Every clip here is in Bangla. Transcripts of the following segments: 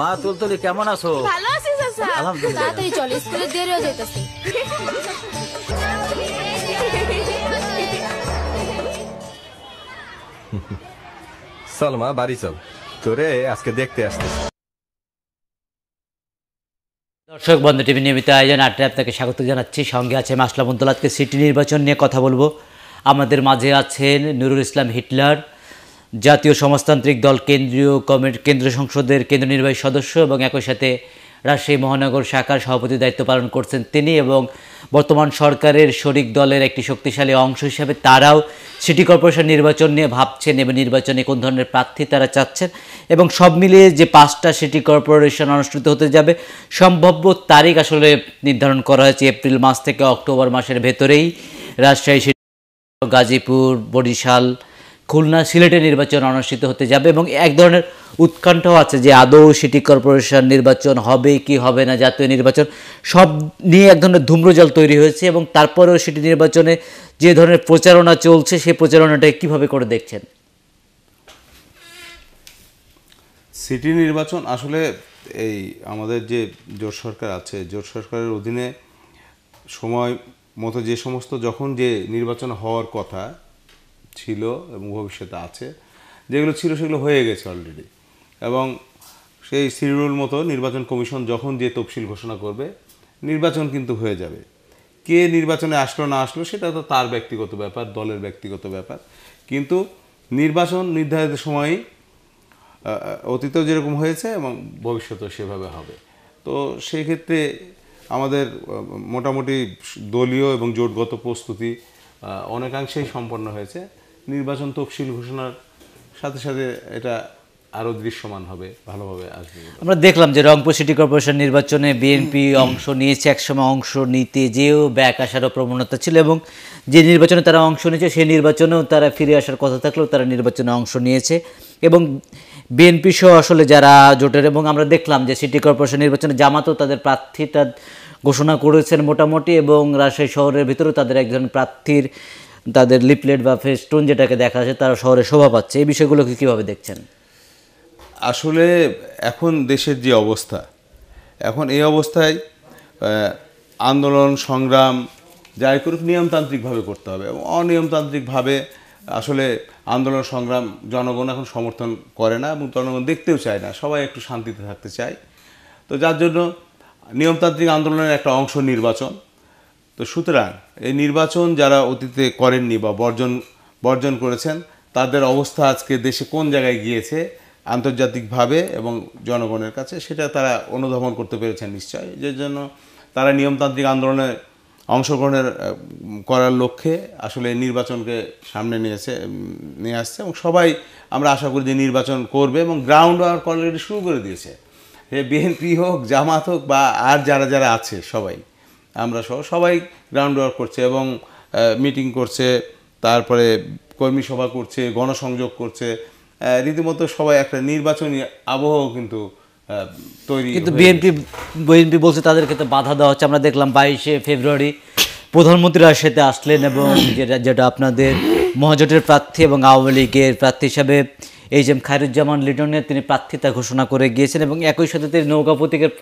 মা তুলতুলি কেমন আছো ভালো আছি তাড়াতাড়ি চল স্কুলে দেরি হয়ে চল মা বাড়ি চল তোরে আজকে দেখতে আসতে দর্শক বন্ধু টিভি নিয়মিত আয়োজন আটটা আপনাকে স্বাগত জানাচ্ছি সঙ্গে আছে আজকে সিটি নির্বাচন নিয়ে কথা বলবো আমাদের মাঝে আছেন নুরুল ইসলাম হিটলার জাতীয় সমাজতান্ত্রিক দল কেন্দ্রীয় কমিটি কেন্দ্রীয় সংসদের কেন্দ্র নির্বাহী সদস্য এবং একই সাথে রাজশাহী মহানগর শাখার সভাপতির দায়িত্ব পালন করছেন তিনি এবং বর্তমান সরকারের শরিক দলের একটি শক্তিশালী অংশ হিসাবে তারাও সিটি কর্পোরেশন নির্বাচন নিয়ে ভাবছেন এবং নির্বাচনে কোন ধরনের প্রার্থী তারা চাচ্ছেন এবং সব মিলিয়ে যে পাঁচটা সিটি কর্পোরেশন অনুষ্ঠিত হতে যাবে সম্ভাব্য তারিখ আসলে নির্ধারণ করা হয়েছে এপ্রিল মাস থেকে অক্টোবর মাসের ভেতরেই রাজশাহী গাজীপুর বরিশাল খুলনা সিলেটে নির্বাচন অনুষ্ঠিত হতে যাবে এবং এক ধরনের উৎকণ্ঠাও আছে যে আদৌ সিটি কর্পোরেশন নির্বাচন হবে কি হবে না জাতীয় নির্বাচন সব নিয়ে এক ধরনের ধূম্রজল তৈরি হয়েছে এবং তারপরেও সিটি নির্বাচনে যে ধরনের প্রচারণা চলছে সেই প্রচারণাটা কিভাবে করে দেখছেন সিটি নির্বাচন আসলে এই আমাদের যে জোট সরকার আছে জোট সরকারের অধীনে সময় মতো যে সমস্ত যখন যে নির্বাচন হওয়ার কথা ছিল এবং ভবিষ্যতে আছে যেগুলো ছিল সেগুলো হয়ে গেছে অলরেডি এবং সেই সিরিউল মতো নির্বাচন কমিশন যখন যে তফসিল ঘোষণা করবে নির্বাচন কিন্তু হয়ে যাবে কে নির্বাচনে আসলো না আসলো সেটা তো তার ব্যক্তিগত ব্যাপার দলের ব্যক্তিগত ব্যাপার কিন্তু নির্বাচন নির্ধারিত সময়েই অতীতেও যেরকম হয়েছে এবং ভবিষ্যতেও সেভাবে হবে তো সেই ক্ষেত্রে আমাদের মোটামুটি দলীয় এবং জোটগত প্রস্তুতি অনেকাংশেই সম্পন্ন হয়েছে নির্বাচন তফসিল ঘোষণার সাথে সাথে এটা আরও দৃশ্যমান হবে ভালোভাবে আসবে আমরা দেখলাম যে রংপুর সিটি কর্পোরেশন নির্বাচনে বিএনপি অংশ নিয়েছে একসময় অংশ নিতে যেও ব্যাক আসারও প্রবণতা ছিল এবং যে নির্বাচনে তারা অংশ নিয়েছে সেই নির্বাচনেও তারা ফিরে আসার কথা থাকলেও তারা নির্বাচনে অংশ নিয়েছে এবং বিএনপি সহ আসলে যারা জোটের এবং আমরা দেখলাম যে সিটি কর্পোরেশন নির্বাচনে জামাতও তাদের প্রার্থীটা ঘোষণা করেছেন মোটামুটি এবং রাজশাহী শহরের ভিতরেও তাদের একজন প্রার্থীর তাদের লিপলেট বা ফেস্টোন যেটাকে দেখা যাচ্ছে তারা শহরে শোভা পাচ্ছে এই বিষয়গুলোকে কীভাবে দেখছেন আসলে এখন দেশের যে অবস্থা এখন এই অবস্থায় আন্দোলন সংগ্রাম যাই করুক নিয়মতান্ত্রিকভাবে করতে হবে এবং অনিয়মতান্ত্রিকভাবে আসলে আন্দোলন সংগ্রাম জনগণ এখন সমর্থন করে না এবং জনগণ দেখতেও চায় না সবাই একটু শান্তিতে থাকতে চায় তো যার জন্য নিয়মতান্ত্রিক আন্দোলনের একটা অংশ নির্বাচন তো সুতরাং এই নির্বাচন যারা অতীতে করেননি বা বর্জন বর্জন করেছেন তাদের অবস্থা আজকে দেশে কোন জায়গায় গিয়েছে আন্তর্জাতিকভাবে এবং জনগণের কাছে সেটা তারা অনুধাবন করতে পেরেছেন নিশ্চয় যে জন্য তারা নিয়মতান্ত্রিক আন্দোলনে অংশগ্রহণের করার লক্ষ্যে আসলে নির্বাচনকে সামনে নিয়েছে নিয়ে আসছে এবং সবাই আমরা আশা করি যে নির্বাচন করবে এবং গ্রাউন্ড ওয়ার্ক অলরেডি শুরু করে দিয়েছে বিএনপি হোক জামাত হোক বা আর যারা যারা আছে সবাই আমরা সহ সবাই গ্রাউন্ড ওয়ার্ক করছে এবং মিটিং করছে তারপরে কর্মী সভা করছে গণসংযোগ করছে রীতিমতো সবাই একটা নির্বাচনী আবহ কিন্তু তৈরি কিন্তু বিএনপি বিএনপি বলছে তাদেরকে তো বাধা দেওয়া হচ্ছে আমরা দেখলাম বাইশে ফেব্রুয়ারি প্রধানমন্ত্রী সাথে আসলেন এবং যেটা আপনাদের মহাজোটের প্রার্থী এবং আওয়ামী লীগের প্রার্থী হিসাবে এইচ এম খায়রুজ্জামান লিডনের তিনি প্রার্থিতা ঘোষণা করে গিয়েছেন এবং একই সাথে তিনি নৌকা প্রতীকের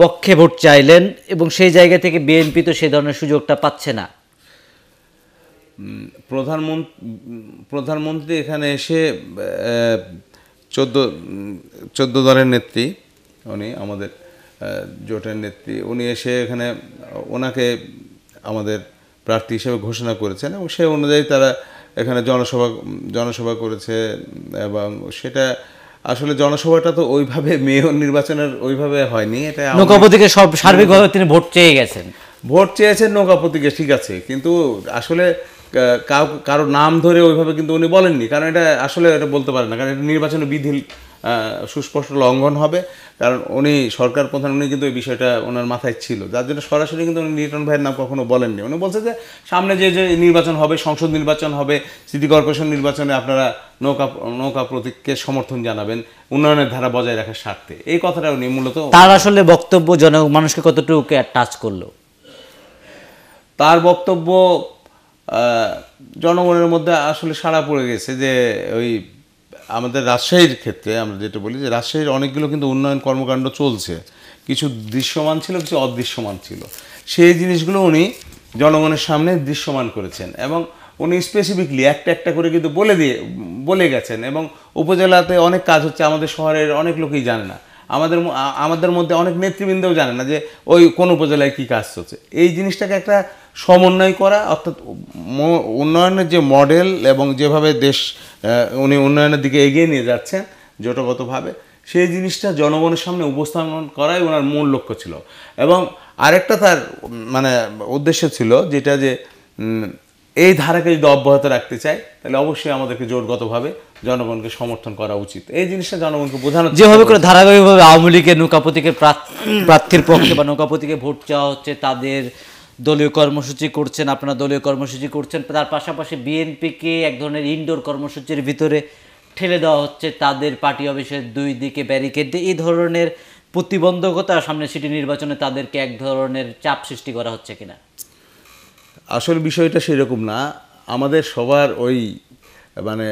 পক্ষে ভোট চাইলেন এবং সেই জায়গা থেকে বিএনপি তো সেই ধরনের সুযোগটা পাচ্ছে না প্রধানমন্ত্রী প্রধানমন্ত্রী এখানে এসে চোদ্দ চোদ্দ দলের নেত্রী উনি আমাদের জোটের নেত্রী উনি এসে এখানে ওনাকে আমাদের প্রার্থী হিসেবে ঘোষণা করেছেন এবং সে অনুযায়ী তারা এখানে জনসভা জনসভা করেছে এবং সেটা আসলে জনসভাটা তো ওইভাবে মেয়র নির্বাচনের ওইভাবে হয়নি এটা নৌকা সব সার্বিকভাবে তিনি ভোট চেয়ে গেছেন ভোট চেয়েছেন নৌকাপতিকে ঠিক আছে কিন্তু আসলে কারো নাম ধরে ওইভাবে কিন্তু উনি বলেননি কারণ এটা আসলে এটা বলতে পারেন না কারণ এটা নির্বাচনের বিধি সুস্পষ্ট লঙ্ঘন হবে কারণ উনি সরকার প্রধান উনি কিন্তু এই বিষয়টা ওনার মাথায় ছিল যার জন্য সরাসরি কিন্তু উনি নিউটন ভাইয়ের নাম কখনো বলেননি উনি বলছে যে সামনে যে যে নির্বাচন হবে সংসদ নির্বাচন হবে সিটি কর্পোরেশন নির্বাচনে আপনারা নৌকা নৌকা প্রতীককে সমর্থন জানাবেন উন্নয়নের ধারা বজায় রাখার স্বার্থে এই কথাটা উনি মূলত তার আসলে বক্তব্য জন মানুষকে কতটুকু টাচ করলো তার বক্তব্য জনগণের মধ্যে আসলে সাড়া পড়ে গেছে যে ওই আমাদের রাজশাহীর ক্ষেত্রে আমরা যেটা বলি যে রাজশাহীর অনেকগুলো কিন্তু উন্নয়ন কর্মকাণ্ড চলছে কিছু দৃশ্যমান ছিল কিছু অদৃশ্যমান ছিল সেই জিনিসগুলো উনি জনগণের সামনে দৃশ্যমান করেছেন এবং উনি স্পেসিফিকলি একটা একটা করে কিন্তু বলে দিয়ে বলে গেছেন এবং উপজেলাতে অনেক কাজ হচ্ছে আমাদের শহরের অনেক লোকেই জানে না আমাদের আমাদের মধ্যে অনেক নেতৃবৃন্দও জানে না যে ওই কোন উপজেলায় কী কাজ চলছে এই জিনিসটাকে একটা সমন্বয় করা অর্থাৎ উন্নয়নের যে মডেল এবং যেভাবে দেশ উনি উন্নয়নের দিকে এগিয়ে নিয়ে যাচ্ছেন জোটগতভাবে সেই জিনিসটা জনগণের সামনে উপস্থাপন করাই ওনার মূল লক্ষ্য ছিল এবং আরেকটা তার মানে উদ্দেশ্য ছিল যেটা যে এই ধারাকে যদি অব্যাহত রাখতে চাই তাহলে অবশ্যই আমাদেরকে জোরগতভাবে জনগণকে সমর্থন করা উচিত এই জিনিসটা জনগণকে বোঝানো যেভাবে করে ধারাবাহিকভাবে আওয়ামী লীগের নৌকাপতিকে প্রার্থীর পক্ষে বা নৌকাপতিকে ভোট চাওয়া হচ্ছে তাদের দলীয় কর্মসূচি করছেন আপনারা দলীয় কর্মসূচি করছেন তার পাশাপাশি বিএনপিকে এক ধরনের ইনডোর কর্মসূচির ভিতরে ঠেলে দেওয়া হচ্ছে তাদের পার্টি অফিসের দুই দিকে ব্যারিকেড দিয়ে এই ধরনের প্রতিবন্ধকতা সামনে সিটি নির্বাচনে তাদেরকে এক ধরনের চাপ সৃষ্টি করা হচ্ছে কিনা আসল বিষয়টা সেরকম না আমাদের সবার ওই মানে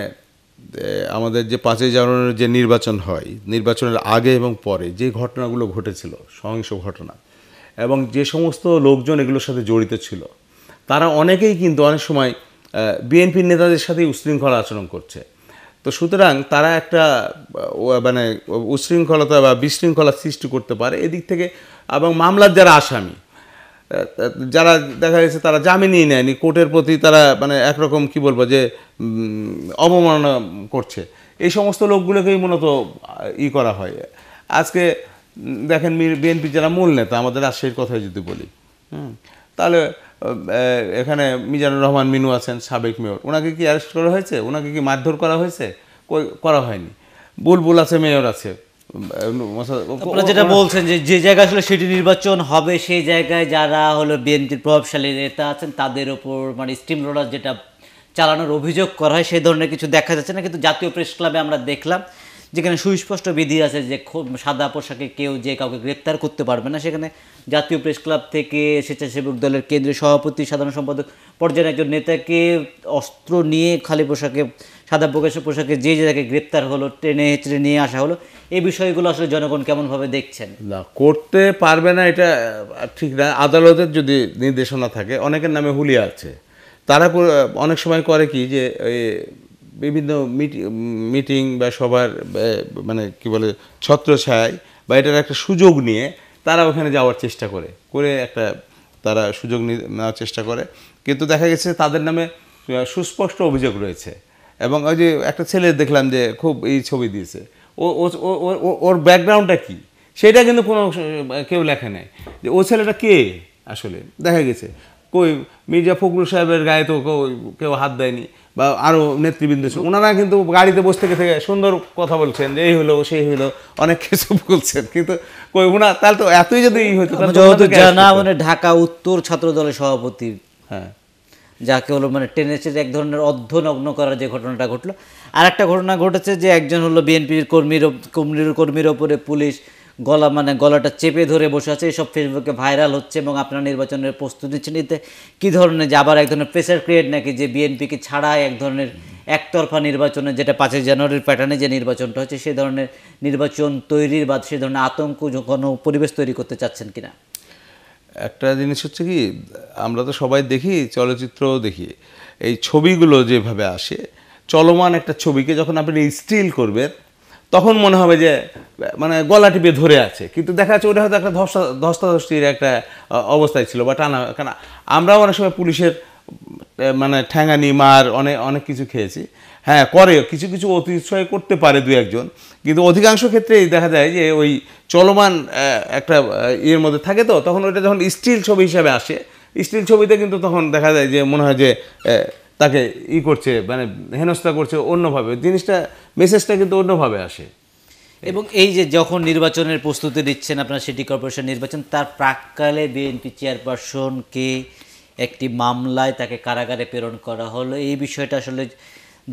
আমাদের যে পাঁচই জানুয়ারির যে নির্বাচন হয় নির্বাচনের আগে এবং পরে যে ঘটনাগুলো ঘটেছিল সহিংস ঘটনা এবং যে সমস্ত লোকজন এগুলোর সাথে জড়িত ছিল তারা অনেকেই কিন্তু অনেক সময় বিএনপির নেতাদের সাথে উশৃঙ্খলা আচরণ করছে তো সুতরাং তারা একটা মানে উশৃঙ্খলতা বা বিশৃঙ্খলা সৃষ্টি করতে পারে এদিক থেকে এবং মামলার যারা আসামি যারা দেখা গেছে তারা জামিনই নেয়নি কোর্টের প্রতি তারা মানে একরকম কি বলবো যে অবমাননা করছে এই সমস্ত লোকগুলোকেই মূলত ই করা হয় আজকে দেখেন বিএনপি যারা মূল নেতা আমাদের রাজশাহীর কথাই যদি বলি তাহলে এখানে মিজানুর রহমান মিনু আছেন সাবেক মেয়র ওনাকে কি অ্যারেস্ট করা হয়েছে ওনাকে কি মারধর করা হয়েছে করা হয়নি বুলবুল আছে মেয়র আছে যেটা বলছেন যে যে জায়গা আসলে সেটি নির্বাচন হবে সেই জায়গায় যারা হলো বিএনপির প্রভাবশালী নেতা আছেন তাদের ওপর মানে স্টিম রোলার যেটা চালানোর অভিযোগ করা হয় সেই ধরনের কিছু দেখা যাচ্ছে না কিন্তু জাতীয় প্রেস ক্লাবে আমরা দেখলাম যেখানে সুস্পষ্ট বিধি আছে যে সাদা পোশাকে কেউ যে কাউকে গ্রেপ্তার করতে পারবে না সেখানে জাতীয় প্রেস ক্লাব থেকে স্বেচ্ছাসেবক দলের কেন্দ্রীয় সভাপতি সাধারণ সম্পাদক পর্যায়ের একজন নেতাকে অস্ত্র নিয়ে খালি পোশাকে সাদা প্রকাশ পোশাকে যে যে তাকে গ্রেপ্তার হলো ট্রেনে হেঁচড়ে নিয়ে আসা হলো এই বিষয়গুলো আসলে জনগণ কেমনভাবে দেখছেন না করতে পারবে না এটা ঠিক না আদালতের যদি নির্দেশনা থাকে অনেকের নামে হুলিয়া আছে তারা অনেক সময় করে কি যে বিভিন্ন মিটিং বা সবার মানে কি বলে ছত্রছায় বা এটার একটা সুযোগ নিয়ে তারা ওখানে যাওয়ার চেষ্টা করে করে একটা তারা সুযোগ নেওয়ার চেষ্টা করে কিন্তু দেখা গেছে তাদের নামে সুস্পষ্ট অভিযোগ রয়েছে এবং ওই যে একটা ছেলে দেখলাম যে খুব এই ছবি দিয়েছে ও ওর ব্যাকগ্রাউন্ডটা কি সেটা কিন্তু কোনো কেউ লেখে নেয় যে ও ছেলেটা কে আসলে দেখা গেছে কই মির্জা ফখরুল সাহেবের গায়ে তো কেউ হাত দেয়নি বা আরও নেতৃবৃন্দ ওনারা কিন্তু গাড়িতে বসে থেকে থেকে সুন্দর কথা বলছেন যে এই হলো সেই হলো অনেক কিছু বলছেন কিন্তু কই ওনার তাহলে তো এতই যদি এই হতো যেহেতু জানা মানে ঢাকা উত্তর ছাত্র দলের সভাপতি হ্যাঁ যাকে হলো মানে টেনেছে এক ধরনের অর্ধনগ্ন করার যে ঘটনাটা ঘটলো আর একটা ঘটনা ঘটেছে যে একজন হলো বিএনপির কর্মীর কর্মীর কর্মীর ওপরে পুলিশ গলা মানে গলাটা চেপে ধরে বসে আছে এসব ফেসবুকে ভাইরাল হচ্ছে এবং আপনারা নির্বাচনের প্রস্তুতি নিতে কী ধরনের যে আবার এক ধরনের প্রেসার ক্রিয়েট নাকি যে বিএনপিকে ছাড়া এক ধরনের একতরফা নির্বাচনে যেটা পাঁচই জানুয়ারির প্যাটার্নে যে নির্বাচনটা হচ্ছে সে ধরনের নির্বাচন তৈরির বা সে ধরনের আতঙ্ক কোনো পরিবেশ তৈরি করতে চাচ্ছেন কিনা একটা জিনিস হচ্ছে কি আমরা তো সবাই দেখি চলচ্চিত্র দেখি এই ছবিগুলো যেভাবে আসে চলমান একটা ছবিকে যখন আপনি স্টিল করবেন তখন মনে হবে যে মানে গলা টিপে ধরে আছে কিন্তু দেখা যাচ্ছে ওটা হয়তো একটা ধস্তা ধস্তাধস্তির একটা অবস্থায় ছিল বা টানা কেন আমরাও অনেক সময় পুলিশের মানে ঠ্যাঙানি মার অনেক অনেক কিছু খেয়েছি হ্যাঁ করে কিছু কিছু অতিশয় করতে পারে দু একজন কিন্তু অধিকাংশ ক্ষেত্রেই দেখা যায় যে ওই চলমান একটা ইয়ের মধ্যে থাকে তো তখন ওইটা যখন স্টিল ছবি হিসাবে আসে স্টিল ছবিতে কিন্তু তখন দেখা যায় যে মনে হয় যে তাকে ই করছে মানে হেনস্থা করছে অন্যভাবে জিনিসটা মেসেজটা কিন্তু অন্যভাবে আসে এবং এই যে যখন নির্বাচনের প্রস্তুতি দিচ্ছেন আপনার সিটি কর্পোরেশন নির্বাচন তার প্রাককালে বিএনপি চেয়ারপারসনকে একটি মামলায় তাকে কারাগারে প্রেরণ করা হলো এই বিষয়টা আসলে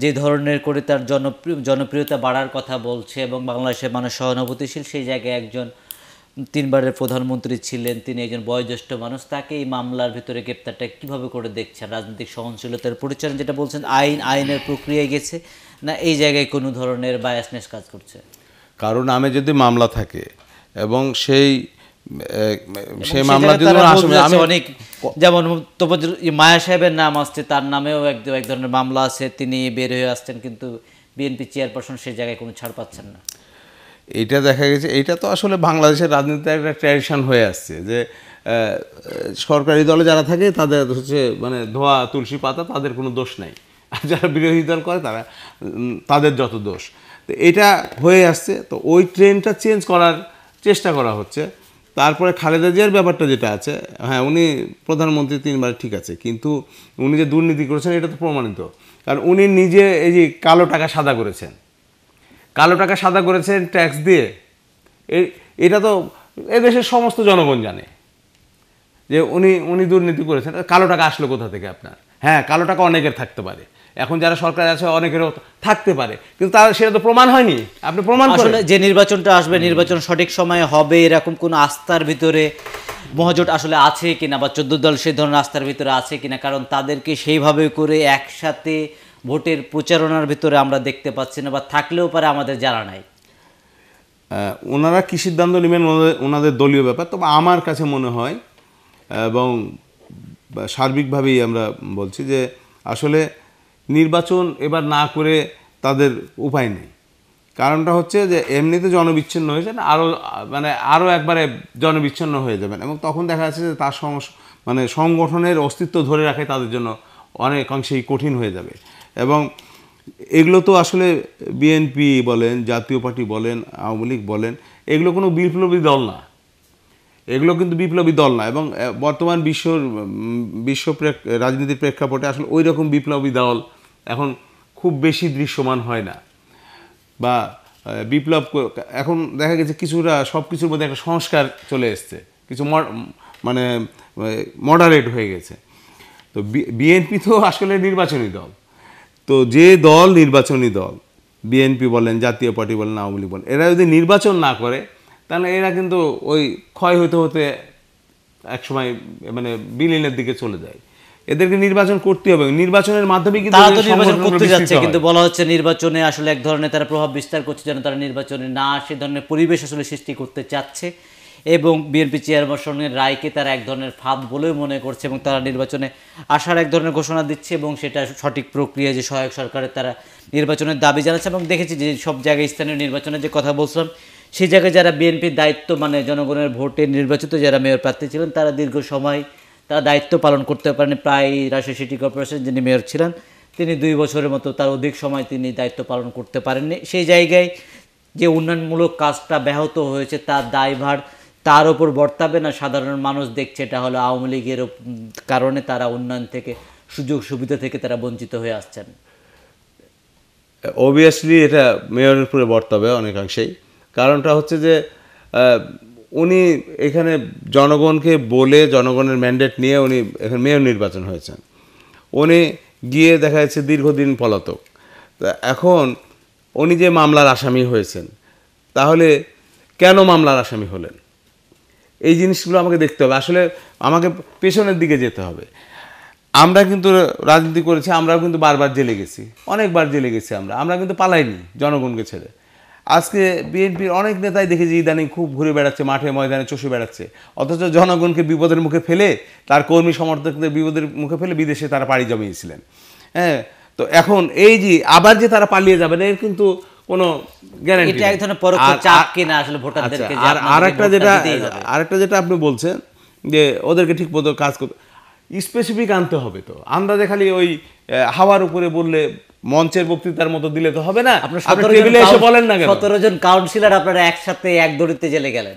যে ধরনের করে তার জনপ্রিয় জনপ্রিয়তা বাড়ার কথা বলছে এবং বাংলাদেশের মানুষ সহানুভূতিশীল সেই জায়গায় একজন তিনবারের প্রধানমন্ত্রী ছিলেন তিনি একজন বয়োজ্যেষ্ঠ মানুষ তাকে এই মামলার ভিতরে গ্রেপ্তারটা কীভাবে করে দেখছেন রাজনৈতিক সহনশীলতার পরিচয় যেটা বলছেন আইন আইনের প্রক্রিয়ায় গেছে না এই জায়গায় কোনো ধরনের বায়াসনেস কাজ করছে কারণ আমি যদি মামলা থাকে এবং সেই সেই মামলা আমি অনেক যেমন মায়া সাহেবের নাম আসছে তার নামেও এক এক ধরনের মামলা আছে তিনি বের হয়ে আসছেন কিন্তু বিএনপি চেয়ারপারসন সেই জায়গায় কোনো ছাড় পাচ্ছেন না এটা দেখা গেছে এটা তো আসলে বাংলাদেশের রাজনীতির একটা ট্র্যাডিশন হয়ে আসছে যে সরকারি দলে যারা থাকে তাদের হচ্ছে মানে ধোয়া তুলসী পাতা তাদের কোনো দোষ নাই আর যারা বিরোধী দল করে তারা তাদের যত দোষ তো এটা হয়ে আসছে তো ওই ট্রেনটা চেঞ্জ করার চেষ্টা করা হচ্ছে তারপরে খালেদা জিয়ার ব্যাপারটা যেটা আছে হ্যাঁ উনি প্রধানমন্ত্রী তিনবার ঠিক আছে কিন্তু উনি যে দুর্নীতি করেছেন এটা তো প্রমাণিত কারণ উনি নিজে এই যে কালো টাকা সাদা করেছেন কালো টাকা সাদা করেছেন ট্যাক্স দিয়ে এটা তো এদেশের সমস্ত জনগণ জানে যে উনি উনি দুর্নীতি করেছেন কালো টাকা আসলো কোথা থেকে আপনার হ্যাঁ কালো টাকা অনেকের থাকতে পারে এখন যারা সরকার আছে অনেকেরও থাকতে পারে কিন্তু তার সেটা তো প্রমাণ হয়নি আপনি প্রমাণ করেন যে নির্বাচনটা আসবে নির্বাচন সঠিক সময়ে হবে এরকম কোনো আস্থার ভিতরে মহাজোট আসলে আছে কিনা বা চোদ্দ দল সেই ধরনের আস্থার ভিতরে আছে কিনা কারণ তাদেরকে সেইভাবে করে একসাথে ভোটের প্রচারণার ভিতরে আমরা দেখতে পাচ্ছি না বা থাকলেও পারে আমাদের জানা নাই ওনারা কী সিদ্ধান্ত নেবেন ওনাদের দলীয় ব্যাপার তবে আমার কাছে মনে হয় এবং সার্বিকভাবেই আমরা বলছি যে আসলে নির্বাচন এবার না করে তাদের উপায় নেই কারণটা হচ্ছে যে এমনিতে জনবিচ্ছিন্ন হয়েছেন আরও মানে আরও একবারে জনবিচ্ছিন্ন হয়ে যাবেন এবং তখন দেখা যাচ্ছে যে তার মানে সংগঠনের অস্তিত্ব ধরে রাখে তাদের জন্য অনেকাংশেই কঠিন হয়ে যাবে এবং এগুলো তো আসলে বিএনপি বলেন জাতীয় পার্টি বলেন আওয়ামী লীগ বলেন এগুলো কোনো বিপ্লবী দল না এগুলো কিন্তু বিপ্লবী দল না এবং বর্তমান বিশ্ব বিশ্ব রাজনীতির প্রেক্ষাপটে আসলে ওই রকম বিপ্লবী দল এখন খুব বেশি দৃশ্যমান হয় না বা বিপ্লব এখন দেখা গেছে কিছুটা সব কিছুর মধ্যে একটা সংস্কার চলে এসছে কিছু মানে মডারেট হয়ে গেছে তো বিএনপি তো আসলে নির্বাচনী দল তো যে দল নির্বাচনী দল বিএনপি বলেন জাতীয় পার্টি বলেন আওয়ামী লীগ বলেন এরা যদি নির্বাচন না করে তাহলে এরা কিন্তু ওই ক্ষয় হতে হতে একসময় মানে বিলীনের দিকে চলে যায় এদেরকে নির্বাচন করতে হবে নির্বাচনের মাধ্যমে কিন্তু তারা তো নির্বাচন করতে যাচ্ছে কিন্তু বলা হচ্ছে নির্বাচনে আসলে এক ধরনের তারা প্রভাব বিস্তার করছে যেন তারা নির্বাচনে না সে ধরনের পরিবেশ আসলে সৃষ্টি করতে চাচ্ছে এবং বিএনপি চেয়ারপারসনের রায়কে তারা এক ধরনের ফাঁদ বলেও মনে করছে এবং তারা নির্বাচনে আসার এক ধরনের ঘোষণা দিচ্ছে এবং সেটা সঠিক প্রক্রিয়া যে সহায়ক সরকারের তারা নির্বাচনের দাবি জানাচ্ছে এবং দেখেছি যে সব জায়গায় স্থানীয় নির্বাচনে যে কথা বলছিলাম সেই জায়গায় যারা বিএনপির দায়িত্ব মানে জনগণের ভোটে নির্বাচিত যারা মেয়র প্রার্থী ছিলেন তারা দীর্ঘ সময় তারা দায়িত্ব পালন করতে পারেন প্রায় রাজশাহী সিটি কর্পোরেশন যিনি মেয়র ছিলেন তিনি দুই বছরের মতো তার অধিক সময় তিনি দায়িত্ব পালন করতে পারেননি সেই জায়গায় যে উন্নয়নমূলক কাজটা ব্যাহত হয়েছে তার দায়ভার তার ওপর বর্তাবে না সাধারণ মানুষ দেখছে এটা হলো আওয়ামী লীগের কারণে তারা উন্নয়ন থেকে সুযোগ সুবিধা থেকে তারা বঞ্চিত হয়ে আসছেন অবভিয়াসলি এটা মেয়রের উপরে বর্তাবে অনেকাংশেই কারণটা হচ্ছে যে উনি এখানে জনগণকে বলে জনগণের ম্যান্ডেট নিয়ে উনি এখানে মেয়র নির্বাচন হয়েছেন উনি গিয়ে দেখা যাচ্ছে দীর্ঘদিন পলাতক এখন উনি যে মামলার আসামি হয়েছেন তাহলে কেন মামলার আসামি হলেন এই জিনিসগুলো আমাকে দেখতে হবে আসলে আমাকে পেছনের দিকে যেতে হবে আমরা কিন্তু রাজনীতি করেছি আমরাও কিন্তু বারবার জেলে গেছি অনেকবার জেলে গেছি আমরা আমরা কিন্তু পালাইনি জনগণকে ছেড়ে আজকে বিএনপির অনেক নেতাই দেখেছি ইদানিং খুব ঘুরে বেড়াচ্ছে মাঠে ময়দানে চষে বেড়াচ্ছে অথচ জনগণকে বিপদের মুখে ফেলে তার কর্মী সমর্থকদের বিপদের মুখে ফেলে বিদেশে তারা পাড়ি জমিয়েছিলেন হ্যাঁ তো এখন এই যে আবার যে তারা পালিয়ে যাবেন এর কিন্তু কোনো গ্যারান্টি এটা এক ধরনের পরোক্ষ চাপ কিনা আসলে ভোটারদেরকে আচ্ছা, আর আরেকটা যেটা আরেকটা যেটা আপনি বলছেন যে ওদেরকে কাজ করতে স্পেসিফিক আনতে হবে তো আন্দাজে খালি ওই হাওয়ার উপরে বললে মঞ্চের বক্তৃতার মতো দিলে তো হবে না এসে বলেন না জন কাউন্সিলর আপনারা একসাথে এক দড়িতে জেলে গেলেন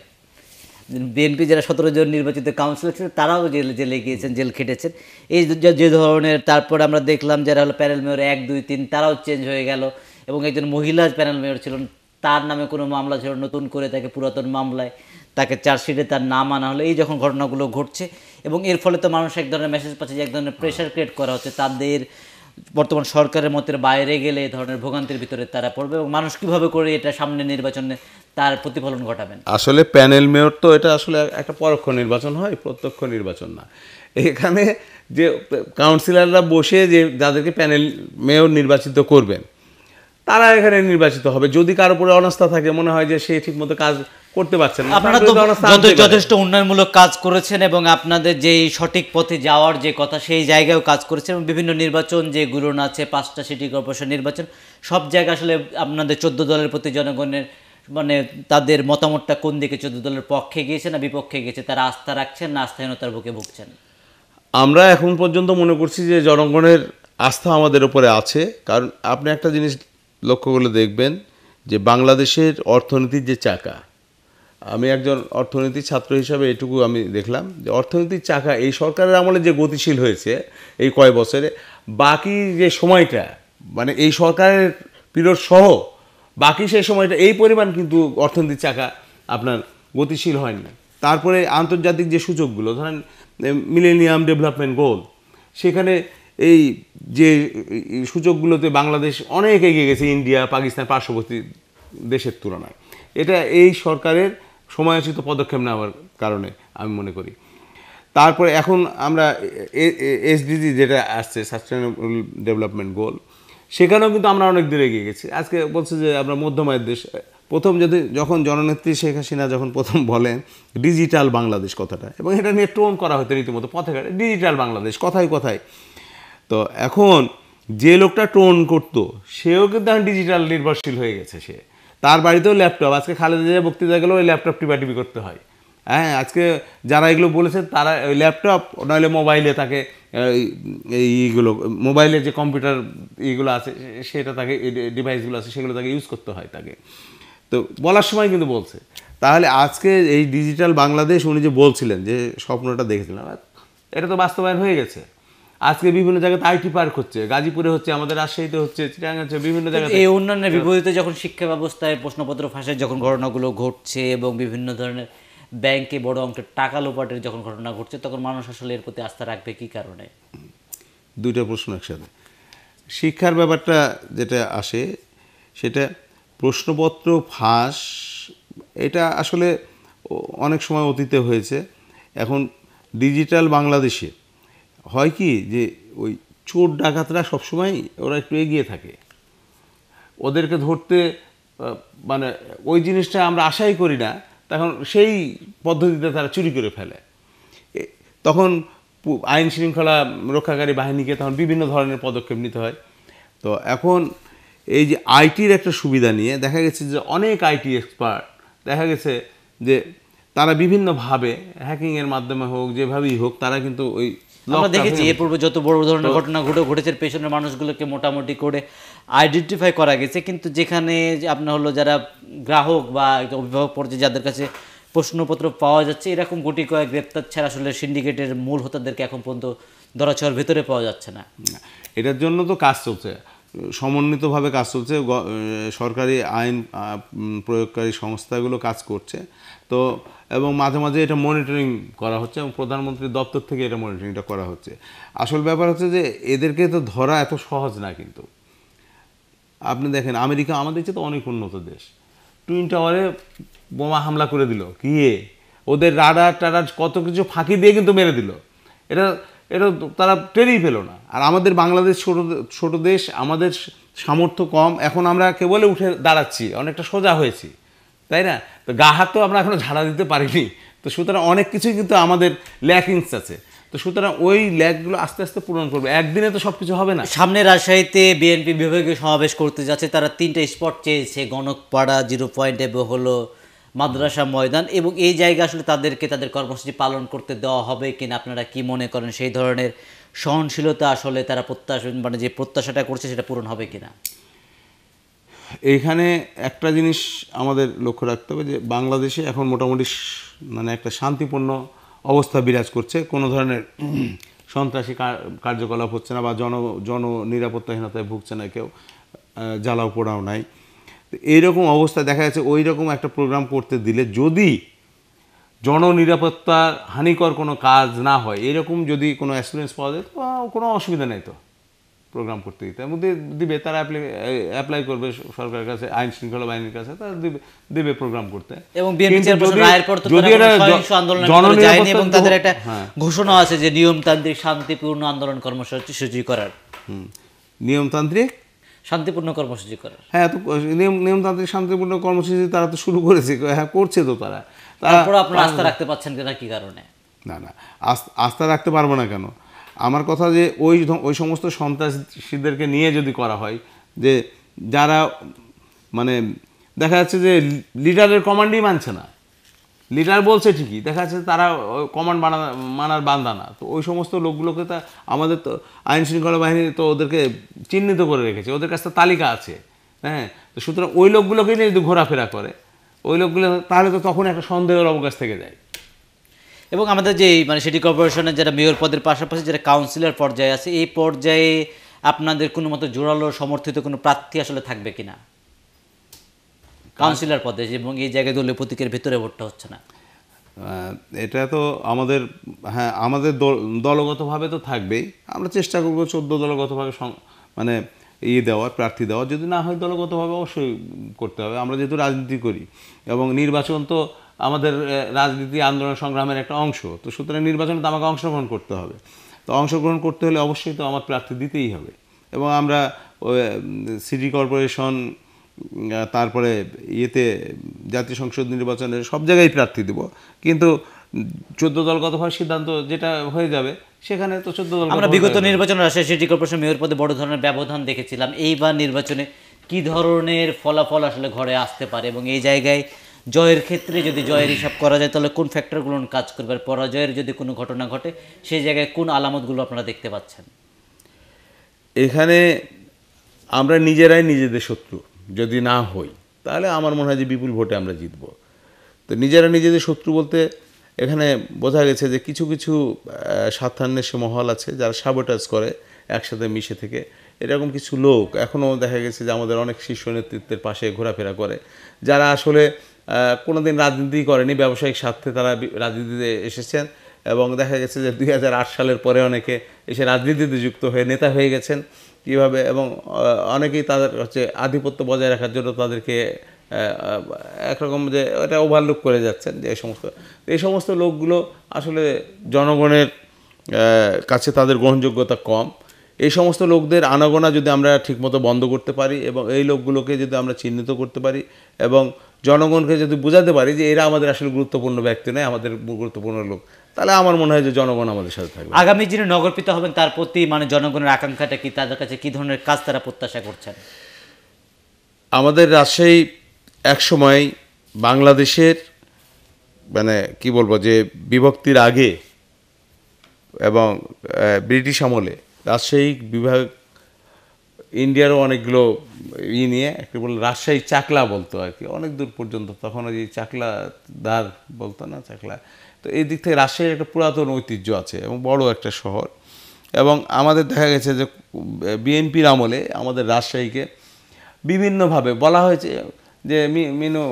বিএনপি যারা সতেরো জন নির্বাচিত কাউন্সিলর ছিলেন তারাও জেলে জেলে গিয়েছেন জেল খেটেছেন এই যে ধরনের তারপর আমরা দেখলাম যারা হলো প্যানেল মেয়র এক দুই তিন তারাও চেঞ্জ হয়ে গেল এবং একজন মহিলা প্যানেল মেয়র ছিলেন তার নামে কোনো মামলা ছিল নতুন করে তাকে পুরাতন মামলায় তাকে চার্জশিটে তার নাম আনা হলো এই যখন ঘটনাগুলো ঘটছে এবং এর ফলে তো মানুষ এক ধরনের মেসেজ পাচ্ছে যে এক ধরনের প্রেশার ক্রিয়েট করা হচ্ছে তাদের বর্তমান সরকারের মতের বাইরে গেলে এ ধরনের ভোগান্তির ভিতরে তারা পড়বে এবং মানুষ কীভাবে করে এটা সামনে নির্বাচনে তার প্রতিফলন ঘটাবেন আসলে প্যানেল মেয়র তো এটা আসলে একটা পরোক্ষ নির্বাচন হয় প্রত্যক্ষ নির্বাচন না এখানে যে কাউন্সিলররা বসে যে যাদেরকে প্যানেল মেয়র নির্বাচিত করবেন তারা এখানে নির্বাচিত হবে যদি কারো উপরে অনাস্থা থাকে মনে হয় যে সে ঠিকমতো কাজ করতে পারছেন আপনারা তো যথেষ্ট উন্নয়নমূলক কাজ করেছেন এবং আপনাদের যে সঠিক পথে যাওয়ার যে কথা সেই জায়গায়ও কাজ করেছেন এবং বিভিন্ন নির্বাচন যে যেগুলো আছে পাঁচটা সিটি কর্পোরেশন নির্বাচন সব জায়গায় আসলে আপনাদের চোদ্দ দলের প্রতি জনগণের মানে তাদের মতামতটা কোন দিকে চোদ্দ দলের পক্ষে গিয়েছে না বিপক্ষে গিয়েছে তারা আস্থা রাখছেন না আস্থাহীনতার বুকে ভুগছেন আমরা এখন পর্যন্ত মনে করছি যে জনগণের আস্থা আমাদের উপরে আছে কারণ আপনি একটা জিনিস লক্ষ্য করলে দেখবেন যে বাংলাদেশের অর্থনীতির যে চাকা আমি একজন অর্থনীতি ছাত্র হিসাবে এটুকু আমি দেখলাম যে অর্থনীতির চাকা এই সরকারের আমলে যে গতিশীল হয়েছে এই কয় বছরে বাকি যে সময়টা মানে এই সরকারের পিরিয়ড সহ বাকি সেই সময়টা এই পরিমাণ কিন্তু অর্থনীতির চাকা আপনার গতিশীল হয় না তারপরে আন্তর্জাতিক যে সুযোগগুলো ধরেন মিলেনিয়াম ডেভেলপমেন্ট গোল সেখানে এই যে সুযোগগুলোতে বাংলাদেশ অনেক এগিয়ে গেছে ইন্ডিয়া পাকিস্তান পার্শ্ববর্তী দেশের তুলনায় এটা এই সরকারের সময়োচিত পদক্ষেপ নেওয়ার কারণে আমি মনে করি তারপরে এখন আমরা এসডিজি যেটা আসছে সাস্টেনেবল ডেভেলপমেন্ট গোল সেখানেও কিন্তু আমরা অনেক দূরে এগিয়ে গেছি আজকে বলছে যে আমরা মধ্যমায়ের দেশ প্রথম যদি যখন জননেত্রী শেখ হাসিনা যখন প্রথম বলেন ডিজিটাল বাংলাদেশ কথাটা এবং এটা নিয়ে টোন করা হতো রীতিমতো পথে ডিজিটাল বাংলাদেশ কথায় কথায় তো এখন যে লোকটা টোন করত সেও কিন্তু এখন ডিজিটাল নির্ভরশীল হয়ে গেছে সে তার বাড়িতেও ল্যাপটপ আজকে খালেদা জিয়া বক্তৃতা গেলেও ওই ল্যাপটপ বাটিপি করতে হয় হ্যাঁ আজকে যারা এগুলো বলেছে তারা ওই ল্যাপটপ নাহলে মোবাইলে তাকে এইগুলো মোবাইলে যে কম্পিউটার ইগুলো আছে সেটা তাকে ডিভাইসগুলো আছে সেগুলো তাকে ইউজ করতে হয় তাকে তো বলার সময় কিন্তু বলছে তাহলে আজকে এই ডিজিটাল বাংলাদেশ উনি যে বলছিলেন যে স্বপ্নটা দেখেছিলাম এটা তো বাস্তবায়ন হয়ে গেছে আজকে বিভিন্ন জায়গাতে আইটি পার্ক হচ্ছে গাজীপুরে হচ্ছে আমাদের রাজশাহীতে হচ্ছে হচ্ছে বিভিন্ন জায়গায় এই অন্যান্যের বিপরীতে যখন শিক্ষা ব্যবস্থায় প্রশ্নপত্র ফাঁসের যখন ঘটনাগুলো ঘটছে এবং বিভিন্ন ধরনের ব্যাংকে বড় অঙ্কের টাকা লোপাটের যখন ঘটনা ঘটছে তখন মানুষ আসলে এর প্রতি আস্থা রাখবে কি কারণে দুইটা প্রশ্ন একসাথে শিক্ষার ব্যাপারটা যেটা আসে সেটা প্রশ্নপত্র ফাঁস এটা আসলে অনেক সময় অতীতে হয়েছে এখন ডিজিটাল বাংলাদেশে হয় কি যে ওই চোর ডাকাতরা সবসময় ওরা একটু এগিয়ে থাকে ওদেরকে ধরতে মানে ওই জিনিসটা আমরা আশাই করি না তখন সেই পদ্ধতিতে তারা চুরি করে ফেলে তখন আইন শৃঙ্খলা রক্ষাকারী বাহিনীকে তখন বিভিন্ন ধরনের পদক্ষেপ নিতে হয় তো এখন এই যে আইটির একটা সুবিধা নিয়ে দেখা গেছে যে অনেক আইটি এক্সপার্ট দেখা গেছে যে তারা বিভিন্নভাবে হ্যাকিংয়ের মাধ্যমে হোক যেভাবেই হোক তারা কিন্তু ওই আমরা দেখেছি এর পূর্বে যত বড় ধরনের ঘটনা ঘটে ঘটেছে পেছনের মানুষগুলোকে মোটামুটি করে আইডেন্টিফাই করা গেছে কিন্তু যেখানে আপনার হলো যারা গ্রাহক বা অভিভাবক পর্যায়ে যাদের কাছে প্রশ্নপত্র পাওয়া যাচ্ছে এরকম গুটি কয়েক গ্রেপ্তার ছাড়া আসলে সিন্ডিকেটের মূল হোতাদেরকে এখন পর্যন্ত ধরাছোঁয়ার ভেতরে পাওয়া যাচ্ছে না এটার জন্য তো কাজ চলছে সমন্বিতভাবে কাজ চলছে সরকারি আইন প্রয়োগকারী সংস্থাগুলো কাজ করছে তো এবং মাঝে মাঝে এটা মনিটরিং করা হচ্ছে এবং প্রধানমন্ত্রীর দপ্তর থেকে এটা মনিটরিংটা করা হচ্ছে আসল ব্যাপার হচ্ছে যে এদেরকে তো ধরা এত সহজ না কিন্তু আপনি দেখেন আমেরিকা আমাদের চেয়ে তো অনেক উন্নত দেশ টুইন টাওয়ারে বোমা হামলা করে দিল গিয়ে ওদের রাডার টাডার কত কিছু ফাঁকি দিয়ে কিন্তু মেরে দিল এটা এটা তারা টেরেই ফেলো না আর আমাদের বাংলাদেশ ছোট ছোট দেশ আমাদের সামর্থ্য কম এখন আমরা কেবলে উঠে দাঁড়াচ্ছি অনেকটা সোজা হয়েছি তাই না তো গা হাত তো আমরা এখনও ঝাড়া দিতে পারিনি তো সুতরাং অনেক কিছুই কিন্তু আমাদের ল্যাকিংস আছে তো সুতরাং ওই ল্যাগগুলো আস্তে আস্তে পূরণ করবে একদিনে তো সব কিছু হবে না সামনে রাজশাহীতে বিএনপি বিভাগীয় সমাবেশ করতে যাচ্ছে তারা তিনটা স্পট চেয়েছে গণকপাড়া জিরো পয়েন্ট এবং হলো মাদ্রাসা ময়দান এবং এই জায়গা আসলে তাদেরকে তাদের কর্মসূচি পালন করতে দেওয়া হবে কিনা আপনারা কি মনে করেন সেই ধরনের সহনশীলতা আসলে তারা প্রত্যাশা মানে যে প্রত্যাশাটা করছে সেটা পূরণ হবে কিনা এইখানে একটা জিনিস আমাদের লক্ষ্য রাখতে হবে যে বাংলাদেশে এখন মোটামুটি মানে একটা শান্তিপূর্ণ অবস্থা বিরাজ করছে কোনো ধরনের সন্ত্রাসী কার্যকলাপ হচ্ছে না বা জন জন নিরাপত্তাহীনতায় ভুগছে না কেউ জ্বালাও পোড়াও নাই এইরকম অবস্থা দেখা যাচ্ছে ওই রকম একটা প্রোগ্রাম করতে দিলে যদি নিরাপত্তার হানিকর কোনো কাজ না হয় এরকম যদি কোনো অ্যাসুরেন্স পাওয়া যায় তো কোনো অসুবিধা নেই তো প্রোগ্রাম করতে দিতে এবং দিবে তারা অ্যাপ্লাই করবে সরকারের কাছে আইন শৃঙ্খলা বাহিনীর কাছে তারা দিবে দিবে প্রোগ্রাম করতে এবং এবং তাদের একটা হ্যাঁ। ঘোষণা আছে যে নিয়মতান্ত্রিক শান্তিপূর্ণ আন্দোলন কর্মসূচি সূচি করার নিয়মতান্ত্রিক শান্তিপূর্ণ কর্মসূচি করার হ্যাঁ তো নিয়ম নিয়মতান্ত্রিক শান্তিপূর্ণ কর্মসূচি তারা তো শুরু করেছে হ্যাঁ করছে তো তারা তারপর আপনারা আস্থা রাখতে পারছেন কিনা কি কারণে না না আস্থা রাখতে পারবো না কেন আমার কথা যে ওই ওই সমস্ত সন্ত্রাসীদেরকে নিয়ে যদি করা হয় যে যারা মানে দেখা যাচ্ছে যে লিডারের কমান্ডই মানছে না লিডার বলছে ঠিকই দেখা যাচ্ছে তারা কমান্ড মানা মানার বান্ধা না তো ওই সমস্ত লোকগুলোকে তা আমাদের তো আইন শৃঙ্খলা বাহিনী তো ওদেরকে চিহ্নিত করে রেখেছে ওদের কাছে তালিকা আছে হ্যাঁ তো সুতরাং ওই লোকগুলোকে নিয়ে যদি ঘোরাফেরা করে ওই লোকগুলো তাহলে তো তখন একটা সন্দেহের অবকাশ থেকে যায় এবং আমাদের যে মানে সিটি কর্পোরেশনের যারা মেয়র পদের পাশাপাশি যারা কাউন্সিলর পর্যায়ে আছে এই পর্যায়ে আপনাদের কোনো মতো জোরালো সমর্থিত কোনো প্রার্থী আসলে থাকবে কি না কাউন্সিলর পদে এবং এই জায়গায় দলীয় প্রতীকের ভেতরে ভোটটা হচ্ছে না এটা তো আমাদের হ্যাঁ আমাদের দলগতভাবে তো থাকবেই আমরা চেষ্টা করবো চোদ্দ দলগতভাবে মানে ইয়ে দেওয়া প্রার্থী দেওয়া যদি না হয় দলগতভাবে অবশ্যই করতে হবে আমরা যেহেতু রাজনীতি করি এবং নির্বাচন তো আমাদের রাজনীতি আন্দোলন সংগ্রামের একটা অংশ তো সুতরাং নির্বাচনে তো আমাকে অংশগ্রহণ করতে হবে তো অংশগ্রহণ করতে হলে অবশ্যই তো আমার প্রার্থী দিতেই হবে এবং আমরা সিটি কর্পোরেশন তারপরে ইয়েতে জাতীয় সংসদ নির্বাচনে সব জায়গায় প্রার্থী দেব কিন্তু চোদ্দ দলগতভাবে সিদ্ধান্ত যেটা হয়ে যাবে সেখানে তো চোদ্দ দল আমরা বিগত নির্বাচনে রাজশাহী সিটি কর্পোরেশন মেয়র পদে বড় ধরনের ব্যবধান দেখেছিলাম এইবার নির্বাচনে কি ধরনের ফলাফল আসলে ঘরে আসতে পারে এবং এই জায়গায় জয়ের ক্ষেত্রে যদি জয়ের হিসাব করা যায় তাহলে কোন ফ্যাক্টরগুলো কাজ করবে আর পরাজয়ের যদি কোনো ঘটনা ঘটে সেই জায়গায় কোন আলামতগুলো আপনারা দেখতে পাচ্ছেন এখানে আমরা নিজেরাই নিজেদের শত্রু যদি না হই তাহলে আমার মনে হয় যে বিপুল ভোটে আমরা জিতব তো নিজেরা নিজেদের শত্রু বলতে এখানে বোঝা গেছে যে কিছু কিছু সে মহল আছে যারা সাবোটাজ করে একসাথে মিশে থেকে এরকম কিছু লোক এখনও দেখা গেছে যে আমাদের অনেক শীর্ষ নেতৃত্বের পাশে ঘোরাফেরা করে যারা আসলে কোনো দিন রাজনীতি করেনি ব্যবসায়িক স্বার্থে তারা রাজনীতিতে এসেছেন এবং দেখা গেছে যে দুই সালের পরে অনেকে এসে রাজনীতিতে যুক্ত হয়ে নেতা হয়ে গেছেন কীভাবে এবং অনেকেই তাদের হচ্ছে আধিপত্য বজায় রাখার জন্য তাদেরকে একরকম যে এটা ওভারলুক করে যাচ্ছেন যে এই সমস্ত এই সমস্ত লোকগুলো আসলে জনগণের কাছে তাদের গ্রহণযোগ্যতা কম এই সমস্ত লোকদের আনাগোনা যদি আমরা ঠিকমতো বন্ধ করতে পারি এবং এই লোকগুলোকে যদি আমরা চিহ্নিত করতে পারি এবং জনগণকে যদি বোঝাতে পারি যে এরা আমাদের আসলে গুরুত্বপূর্ণ ব্যক্তি নয় আমাদের গুরুত্বপূর্ণ লোক তাহলে আমার মনে হয় যে জনগণ আমাদের সাথে থাকবে আগামী যিনি নগরপিত হবেন তার প্রতি মানে জনগণের আকাঙ্ক্ষাটা কি তাদের কাছে কী ধরনের কাজ তারা প্রত্যাশা করছেন আমাদের রাজশাহী এক সময় বাংলাদেশের মানে কি বলবো যে বিভক্তির আগে এবং ব্রিটিশ আমলে রাজশাহী বিভাগ ইন্ডিয়ারও অনেকগুলো ই নিয়ে একটু বলে রাজশাহী চাকলা বলতো আর কি অনেক দূর পর্যন্ত তখন ওই চাকলা দার বলতো না চাকলা তো এই দিক থেকে রাজশাহীর একটা পুরাতন ঐতিহ্য আছে এবং বড় একটা শহর এবং আমাদের দেখা গেছে যে বিএনপির আমলে আমাদের রাজশাহীকে বিভিন্নভাবে বলা হয়েছে যে মিনু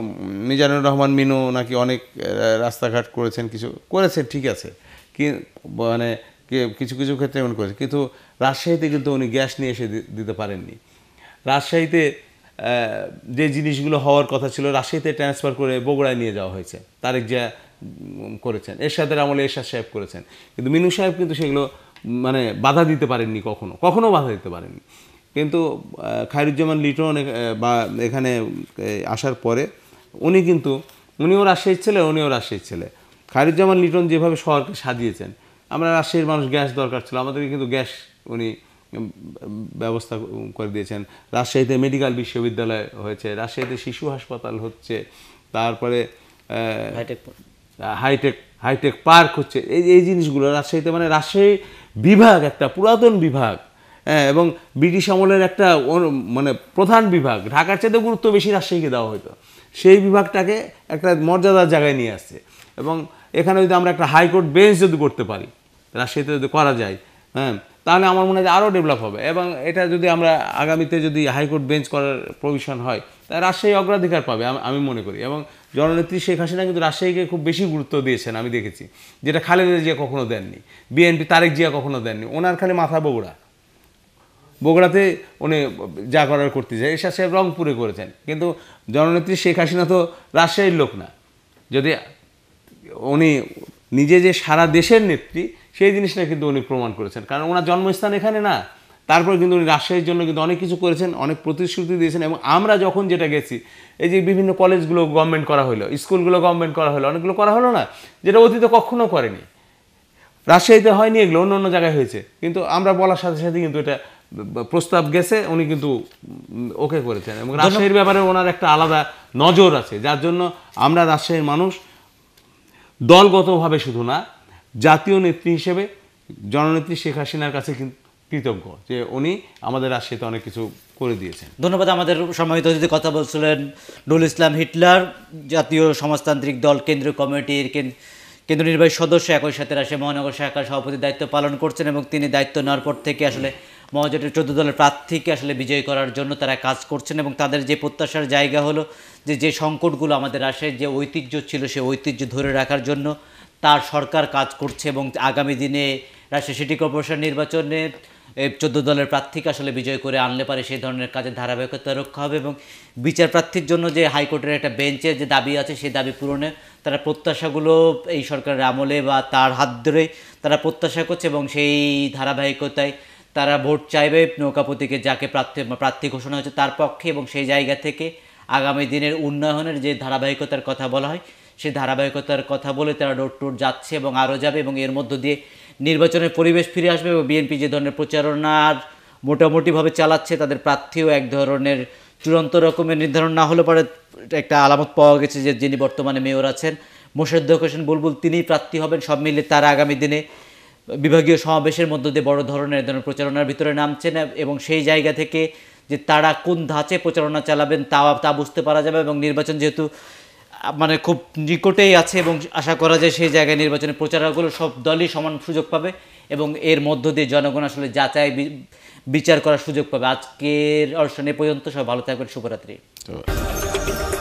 মিজানুর রহমান মিনু নাকি অনেক রাস্তাঘাট করেছেন কিছু করেছেন ঠিক আছে কি মানে কিছু কিছু ক্ষেত্রে এমন করেছে কিন্তু রাজশাহীতে কিন্তু উনি গ্যাস নিয়ে এসে দিতে পারেননি রাজশাহীতে যে জিনিসগুলো হওয়ার কথা ছিল রাজশাহীতে ট্রান্সফার করে বগুড়ায় নিয়ে যাওয়া হয়েছে তারেক জিয়া করেছেন এরশাদের আমলে এরশাদ সাহেব করেছেন কিন্তু মিনু সাহেব কিন্তু সেগুলো মানে বাধা দিতে পারেননি কখনো কখনো বাধা দিতে পারেননি কিন্তু খায়রুজ্জামান লিটন বা এখানে আসার পরে উনি কিন্তু উনিও রাজশাহীর ছেলে উনিও রাজশাহীর ছেলে খায়রুজ্জামান লিটন যেভাবে শহরকে সাজিয়েছেন আমরা রাজশাহীর মানুষ গ্যাস দরকার ছিল আমাদেরকে কিন্তু গ্যাস উনি ব্যবস্থা করে দিয়েছেন রাজশাহীতে মেডিকেল বিশ্ববিদ্যালয় হয়েছে রাজশাহীতে শিশু হাসপাতাল হচ্ছে তারপরে হাইটেক হাইটেক পার্ক হচ্ছে এই এই জিনিসগুলো রাজশাহীতে মানে রাজশাহী বিভাগ একটা পুরাতন বিভাগ হ্যাঁ এবং ব্রিটিশ আমলের একটা মানে প্রধান বিভাগ ঢাকার চেয়ে গুরুত্ব বেশি রাজশাহীকে দেওয়া হতো সেই বিভাগটাকে একটা মর্যাদার জায়গায় নিয়ে আসছে এবং এখানে যদি আমরা একটা হাইকোর্ট বেঞ্চ যদি করতে পারি রাজশাহীতে যদি করা যায় হ্যাঁ তাহলে আমার মনে হয় আরও ডেভেলপ হবে এবং এটা যদি আমরা আগামীতে যদি হাইকোর্ট বেঞ্চ করার প্রভিশন হয় তাহলে রাজশাহী অগ্রাধিকার পাবে আমি মনে করি এবং জননেত্রী শেখ হাসিনা কিন্তু রাজশাহীকে খুব বেশি গুরুত্ব দিয়েছেন আমি দেখেছি যেটা খালেদা জিয়া কখনো দেননি বিএনপি তারেক জিয়া কখনো দেননি ওনার খালি মাথা বগুড়া বগুড়াতে উনি যা করার করতে যায় এসা সাহেব রংপুরে করেছেন কিন্তু জননেত্রী শেখ হাসিনা তো রাজশাহীর লোক না যদি উনি নিজে যে সারা দেশের নেত্রী সেই জিনিসটা কিন্তু উনি প্রমাণ করেছেন কারণ ওনার জন্মস্থান এখানে না তারপর কিন্তু উনি রাজশাহীর জন্য কিন্তু অনেক কিছু করেছেন অনেক প্রতিশ্রুতি দিয়েছেন এবং আমরা যখন যেটা গেছি এই যে বিভিন্ন কলেজগুলো গভর্নমেন্ট করা হলো স্কুলগুলো গভর্নমেন্ট করা হলো অনেকগুলো করা হলো না যেটা অতীতে কখনো করেনি রাজশাহীতে হয়নি এগুলো অন্য অন্য জায়গায় হয়েছে কিন্তু আমরা বলার সাথে সাথে কিন্তু এটা প্রস্তাব গেছে উনি কিন্তু ওকে করেছেন এবং রাজশাহীর ব্যাপারে ওনার একটা আলাদা নজর আছে যার জন্য আমরা রাজশাহীর মানুষ দলগতভাবে শুধু না জাতীয় নেত্রী হিসেবে জননেত্রী শেখ হাসিনার কাছে কিন্তু কৃতজ্ঞ যে উনি আমাদের রাজশাহীতে অনেক কিছু করে দিয়েছেন ধন্যবাদ আমাদের সম্মানিত অতিথি কথা বলছিলেন নুরুল ইসলাম হিটলার জাতীয় সমাজতান্ত্রিক দল কেন্দ্রীয় কমিটির কেন্দ্র নির্বাহী সদস্য একই সাথে রাশিয়া মহানগর শাখার সভাপতির দায়িত্ব পালন করছেন এবং তিনি দায়িত্ব নেওয়ার পর থেকে আসলে মহাজোটের চোদ্দ দলের প্রার্থীকে আসলে বিজয় করার জন্য তারা কাজ করছেন এবং তাদের যে প্রত্যাশার জায়গা হলো যে যে সংকটগুলো আমাদের আসে যে ঐতিহ্য ছিল সে ঐতিহ্য ধরে রাখার জন্য তার সরকার কাজ করছে এবং আগামী দিনে রাজশাহী সিটি কর্পোরেশন নির্বাচনে চোদ্দ দলের প্রার্থীকে আসলে বিজয় করে আনলে পারে সেই ধরনের কাজে ধারাবাহিকতা রক্ষা হবে এবং বিচার প্রার্থীর জন্য যে হাইকোর্টের একটা বেঞ্চের যে দাবি আছে সেই দাবি পূরণে তারা প্রত্যাশাগুলো এই সরকারের আমলে বা তার হাত ধরে তারা প্রত্যাশা করছে এবং সেই ধারাবাহিকতায় তারা ভোট চাইবে নৌকা প্রতীকে যাকে প্রার্থী প্রার্থী ঘোষণা হয়েছে তার পক্ষে এবং সেই জায়গা থেকে আগামী দিনের উন্নয়নের যে ধারাবাহিকতার কথা বলা হয় সেই ধারাবাহিকতার কথা বলে তারা ডোর টোর যাচ্ছে এবং আরও যাবে এবং এর মধ্য দিয়ে নির্বাচনের পরিবেশ ফিরে আসবে এবং বিএনপি যে ধরনের প্রচারণার মোটামুটিভাবে চালাচ্ছে তাদের প্রার্থীও এক ধরনের চূড়ান্ত রকমের নির্ধারণ না হলে পরে একটা আলামত পাওয়া গেছে যে যিনি বর্তমানে মেয়র আছেন মোশাদ্দ হোসেন বুলবুল তিনিই প্রার্থী হবেন সব মিলে তারা আগামী দিনে বিভাগীয় সমাবেশের মধ্য দিয়ে বড় ধরনের ধরনের প্রচারণার ভিতরে নামছেন এবং সেই জায়গা থেকে যে তারা কোন ধাঁচে প্রচারণা চালাবেন তা তা বুঝতে পারা যাবে এবং নির্বাচন যেহেতু মানে খুব নিকটেই আছে এবং আশা করা যায় সেই জায়গায় নির্বাচনের প্রচারগুলো সব দলই সমান সুযোগ পাবে এবং এর মধ্য দিয়ে জনগণ আসলে যাচাই বিচার করার সুযোগ পাবে আজকের অনুষ্ঠান পর্যন্ত সব ভালো থাকবেন শুভরাত্রি